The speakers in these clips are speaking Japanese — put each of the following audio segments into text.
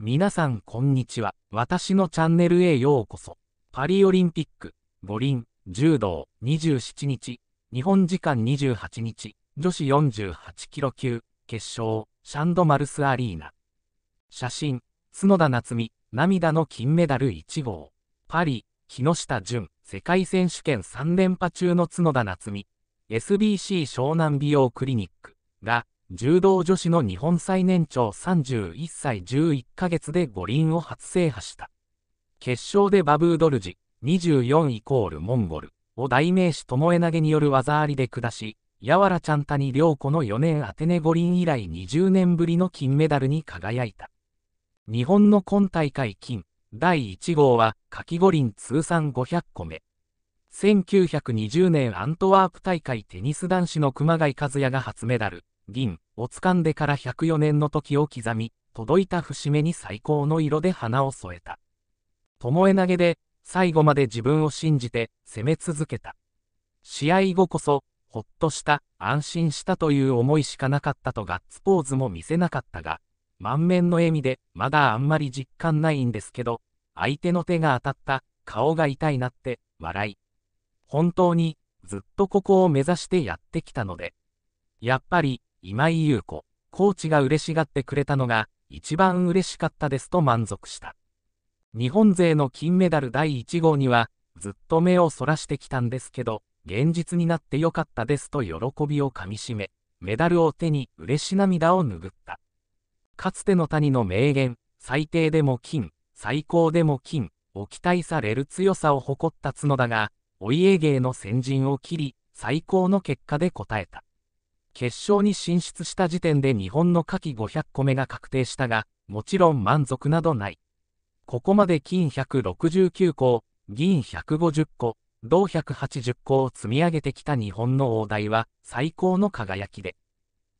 皆さんこんにちは。私のチャンネルへようこそ。パリオリンピック、五輪、柔道、27日、日本時間28日、女子48キロ級、決勝、シャンドマルスアリーナ。写真、角田夏実、涙の金メダル1号。パリ、木下淳、世界選手権3連覇中の角田夏実。SBC 湘南美容クリニックが、柔道女子の日本最年長31歳11ヶ月で五輪を初制覇した。決勝でバブードルジ、24イコールモンゴルを代名詞巴投げによる技ありで下し、やわらちゃん谷良子の4年アテネ五輪以来20年ぶりの金メダルに輝いた。日本の今大会金、第1号は、夏季五輪通算500個目。1920年アントワープ大会テニス男子の熊谷和也が初メダル。銀を掴んでから104年の時を刻み、届いた節目に最高の色で花を添えた。巴投げで、最後まで自分を信じて攻め続けた。試合後こそ、ほっとした、安心したという思いしかなかったとガッツポーズも見せなかったが、満面の笑みで、まだあんまり実感ないんですけど、相手の手が当たった、顔が痛いなって、笑い。本当に、ずっとここを目指してやってきたので。やっぱり、今井優子、コーチが嬉しがってくれたのが、一番嬉しかったですと満足した。日本勢の金メダル第1号には、ずっと目をそらしてきたんですけど、現実になってよかったですと喜びをかみしめ、メダルを手に嬉し涙を拭った。かつての谷の名言、最低でも金、最高でも金を期待される強さを誇った角田が、お家芸の先陣を切り、最高の結果で応えた。決勝に進出した時点で日本の夏季500個目が確定したが、もちろん満足などない。ここまで金169個、銀150個、銅180個を積み上げてきた日本の大台は最高の輝きで。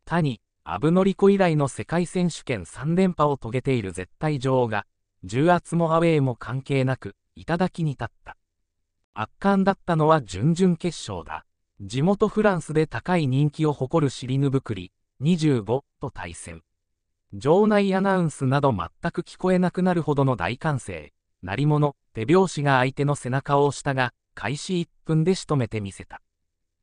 他に、アブノリコ以来の世界選手権3連覇を遂げている絶対女王が、重圧もアウェーも関係なく、頂に立った。圧巻だったのは準々決勝だ。地元フランスで高い人気を誇る尻ぬぶクり25と対戦。場内アナウンスなど全く聞こえなくなるほどの大歓声。鳴り物、手拍子が相手の背中を押したが、開始1分で仕留めてみせた。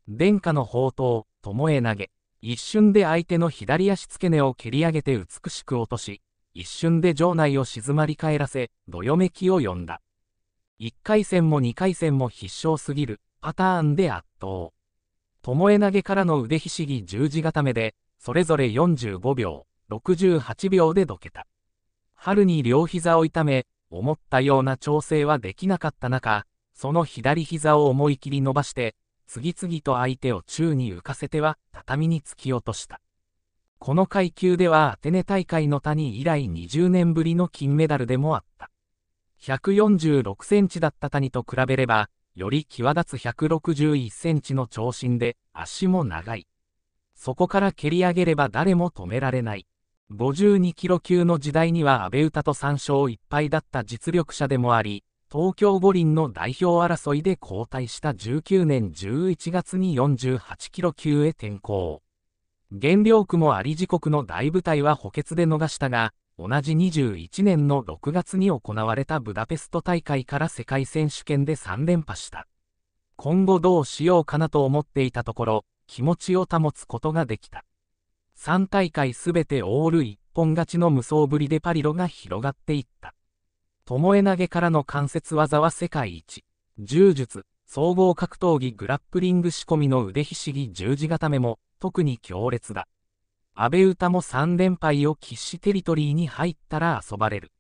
殿下の宝刀、巴投げ。一瞬で相手の左足付け根を蹴り上げて美しく落とし、一瞬で場内を静まり返らせ、どよめきを呼んだ。1回戦も2回戦も必勝すぎる、パターンで圧倒。ともえ投げからの腕ひしぎ十字固めで、それぞれ45秒、68秒でどけた。春に両膝を痛め、思ったような調整はできなかった中、その左膝を思い切り伸ばして、次々と相手を宙に浮かせては畳に突き落とした。この階級ではアテネ大会の谷以来20年ぶりの金メダルでもあった。146センチだった谷と比べれば、より際立つ161センチの長身で、足も長い。そこから蹴り上げれば誰も止められない。52キロ級の時代には阿部詩と3勝1敗だった実力者でもあり、東京五輪の代表争いで交代した19年11月に48キロ級へ転向。原料区もあり時刻の大舞台は補欠で逃したが、同じ21年の6月に行われたブダペスト大会から世界選手権で3連覇した。今後どうしようかなと思っていたところ、気持ちを保つことができた。3大会すべてオール一本勝ちの無双ぶりでパリロが広がっていった。巴投げからの関節技は世界一。柔術、総合格闘技グラップリング仕込みの腕ひしぎ十字固めも特に強烈だ。安倍歌も3連敗を喫しテリトリーに入ったら遊ばれる。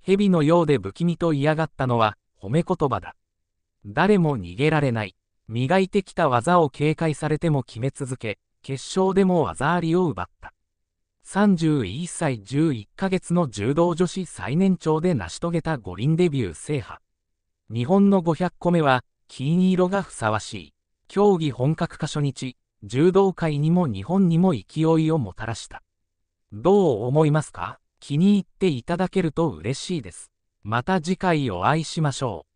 蛇のようで不気味と嫌がったのは褒め言葉だ。誰も逃げられない。磨いてきた技を警戒されても決め続け、決勝でも技ありを奪った。31歳11ヶ月の柔道女子最年長で成し遂げた五輪デビュー制覇。日本の500個目は金色がふさわしい。競技本格化初日、柔道界にも日本にも勢いをもたらした。どう思いますか気に入っていただけると嬉しいです。また次回お会いしましょう。